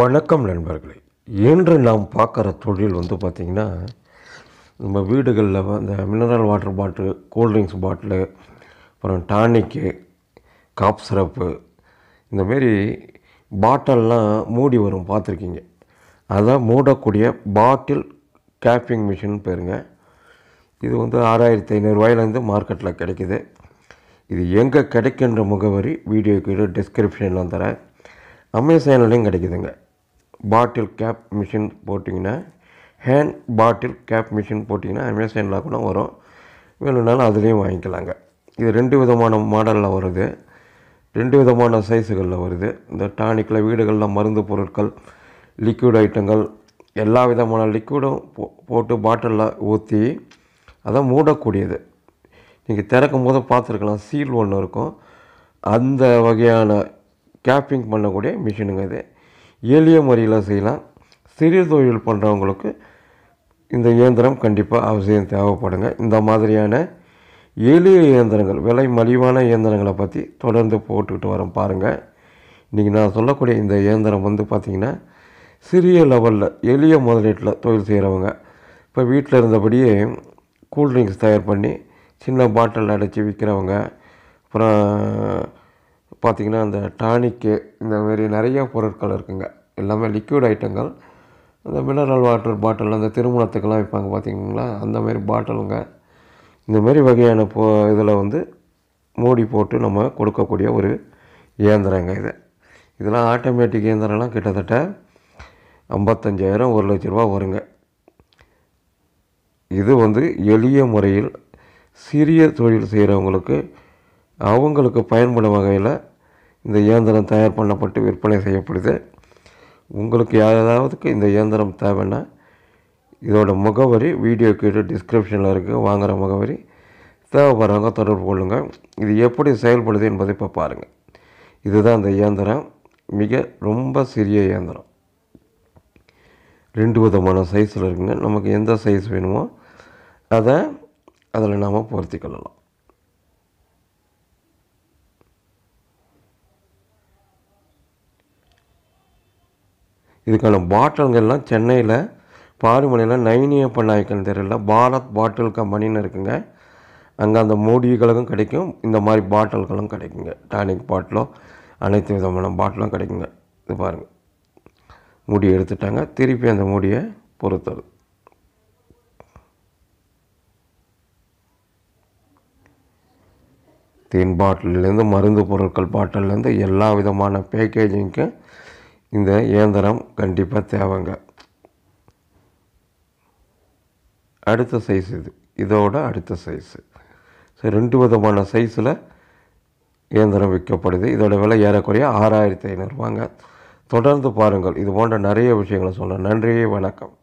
வணக்கம் நண்பர்களே இன்று நாம் பார்க்குற தொழில் வந்து பார்த்திங்கன்னா நம்ம வீடுகளில் அந்த mineral water bottle cool drinks bottle அப்புறம் டானிக்கு காப் சிரப்பு இந்தமாரி பாட்டிலெலாம் மூடி வரும் பார்த்துருக்கீங்க அதான் மூடக்கூடிய பாட்டில் கேப்பிங் மிஷின் பேருங்க இது வந்து ஆறாயிரத்தி ஐநூறுரூவாயிலேருந்து மார்க்கெட்டில் கிடைக்கிது இது எங்கே கிடைக்கின்ற முகவரி வீடியோ கீழே டிஸ்கிரிப்ஷனில் தரேன் அமேசான்லேயும் கிடைக்குதுங்க பாட்டில் கேப் மிஷின் போட்டிங்கன்னா ஹேண்ட் பாட்டில் கேப் மிஷின் போட்டிங்கன்னா அமேசானில் கூட வரும் வேணும்னாலும் அதுலேயும் வாங்கிக்கலாங்க இது ரெண்டு விதமான மாடலில் வருது ரெண்டு விதமான சைஸுகளில் வருது இந்த டானிக்கில் வீடுகளில் மருந்து பொருட்கள் லிக்விட் ஐட்டங்கள் எல்லா விதமான லிக்விடும் போ போட்டு பாட்டிலில் ஊற்றி அதை மூடக்கூடியது நீங்கள் திறக்கும் போது பார்த்துருக்கலாம் சீல் ஒன்று இருக்கும் அந்த வகையான கேப்பிங் பண்ணக்கூடிய மிஷினுங்க இது எளிய முறையில் செய்யலாம் சிறு தொழில் பண்ணுறவங்களுக்கு இந்த இயந்திரம் கண்டிப்பாக அவசியம் தேவைப்படுங்க இந்த மாதிரியான எளிய இயந்திரங்கள் விலை மலிவான இயந்திரங்களை பற்றி தொடர்ந்து போட்டுக்கிட்டு வரோம் பாருங்கள் இன்றைக்கி நான் சொல்லக்கூடிய இந்த இயந்திரம் வந்து பார்த்திங்கன்னா சிறிய லெவலில் எளிய முதலீட்டில் தொழில் செய்கிறவங்க இப்போ வீட்டில் இருந்தபடியே கூல்ட்ரிங்க்ஸ் தயார் பண்ணி சின்ன பாட்டில் அடைச்சி விற்கிறவங்க அப்புறம் பார்த்திங்கன்னா அந்த டானிக்கு இந்த மாதிரி நிறையா பொருட்கள் இருக்குங்க எல்லாமே லிக்விட் ஐட்டங்கள் அந்த மினரல் வாட்டர் பாட்டில் அந்த திருமணத்துக்கெல்லாம் விற்பாங்க பார்த்திங்களா அந்த மாதிரி பாட்டிலுங்க இந்த மாதிரி வகையான போ இதில் வந்து மூடி போட்டு நம்ம கொடுக்கக்கூடிய ஒரு இயந்திரங்க இது இதெல்லாம் ஆட்டோமேட்டிக் இயந்திரம்லாம் கிட்டத்தட்ட ஐம்பத்தஞ்சாயிரம் ஒரு லட்ச ரூபா வருங்க இது வந்து எளிய முறையில் சிறிய தொழில் செய்கிறவங்களுக்கு அவங்களுக்கு பயன்படும் வகையில் இந்த இயந்திரம் தயார் பண்ணப்பட்டு விற்பனை செய்யப்படுது உங்களுக்கு யாராவதுக்கு இந்த இயந்திரம் தேவைன்னா இதோட முகவரி வீடியோ கேட்டு டிஸ்கிரிப்ஷனில் இருக்குது வாங்குகிற முகவரி தேவைப்படுறவங்க தொடர்பு கொள்ளுங்கள் இது எப்படி செயல்படுது என்பதை இப்போ பாருங்கள் இதுதான் இந்த இயந்திரம் மிக ரொம்ப சிறிய இயந்திரம் ரெண்டு விதமான சைஸில் இருக்குங்க நமக்கு எந்த சைஸ் வேணுமோ அதை அதில் நாம் பொருத்திக்கொள்ளலாம் இதுக்கான பாட்டில்கள்லாம் சென்னையில் பாரிமலையில் நைனியப்ப நாயக்கன் தெருவில் பாரத் பாட்டில் கம்பெனின்னு இருக்குங்க அங்கே அந்த மூடிகளும் கிடைக்கும் இந்த மாதிரி பாட்டில்களும் கிடைக்குங்க டானிக் பாட்டிலும் அனைத்து விதமான பாட்டிலும் கிடைக்குங்க இது பாருங்கள் முடி எடுத்துட்டாங்க திருப்பி அந்த மூடியை பொறுத்தது தேன் பாட்டிலேருந்து மருந்து பொருட்கள் பாட்டிலேருந்து எல்லா விதமான பேக்கேஜிங்க்கும் இந்த இயந்திரம் கண்டிப்பாக தேவைங்க அடுத்த சைஸ் இது இதோட அடுத்த சைஸு ஸோ ரெண்டு விதமான சைஸில் இயந்திரம் விற்கப்படுது இதோட விலை ஏறக்குறைய ஆறாயிரத்தி ஐநூறுரூவாங்க தொடர்ந்து பாருங்கள் இது போன்ற நிறைய விஷயங்களை சொல்கிறேன் நன்றியே வணக்கம்